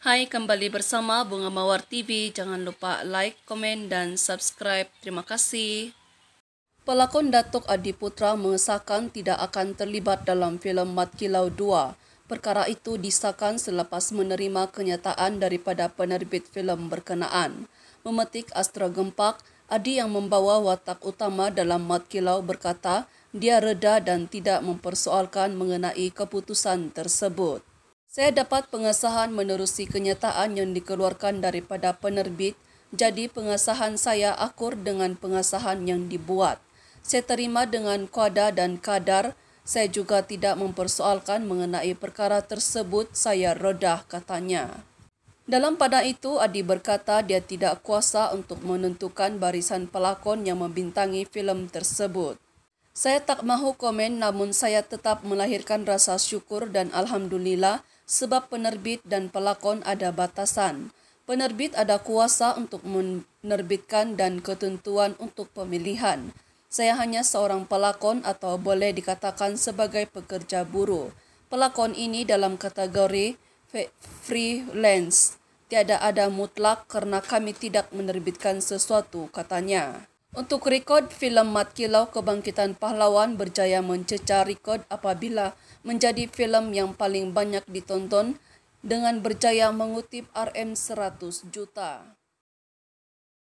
Hai, kembali bersama Bunga Mawar TV. Jangan lupa like, komen, dan subscribe. Terima kasih. Pelakon Datuk Adi Putra mengesahkan tidak akan terlibat dalam filem Mat Kilau 2. Perkara itu disahkan selepas menerima kenyataan daripada penerbit filem berkenaan. Memetik Astra Gempak, Adi yang membawa watak utama dalam Mat Kilau berkata dia reda dan tidak mempersoalkan mengenai keputusan tersebut. Saya dapat pengesahan menerusi kenyataan yang dikeluarkan daripada penerbit, jadi pengesahan saya akur dengan pengesahan yang dibuat. Saya terima dengan kuada dan kadar, saya juga tidak mempersoalkan mengenai perkara tersebut, saya redah katanya. Dalam pada itu, Adi berkata dia tidak kuasa untuk menentukan barisan pelakon yang membintangi film tersebut. Saya tak mahu komen namun saya tetap melahirkan rasa syukur dan alhamdulillah sebab penerbit dan pelakon ada batasan. Penerbit ada kuasa untuk menerbitkan dan ketentuan untuk pemilihan. Saya hanya seorang pelakon atau boleh dikatakan sebagai pekerja buruh. Pelakon ini dalam kategori freelance. Tiada ada mutlak karena kami tidak menerbitkan sesuatu, katanya. Untuk rekod film Mat Kilau Kebangkitan Pahlawan berjaya mencecah rekod apabila menjadi film yang paling banyak ditonton dengan berjaya mengutip RM 100 juta.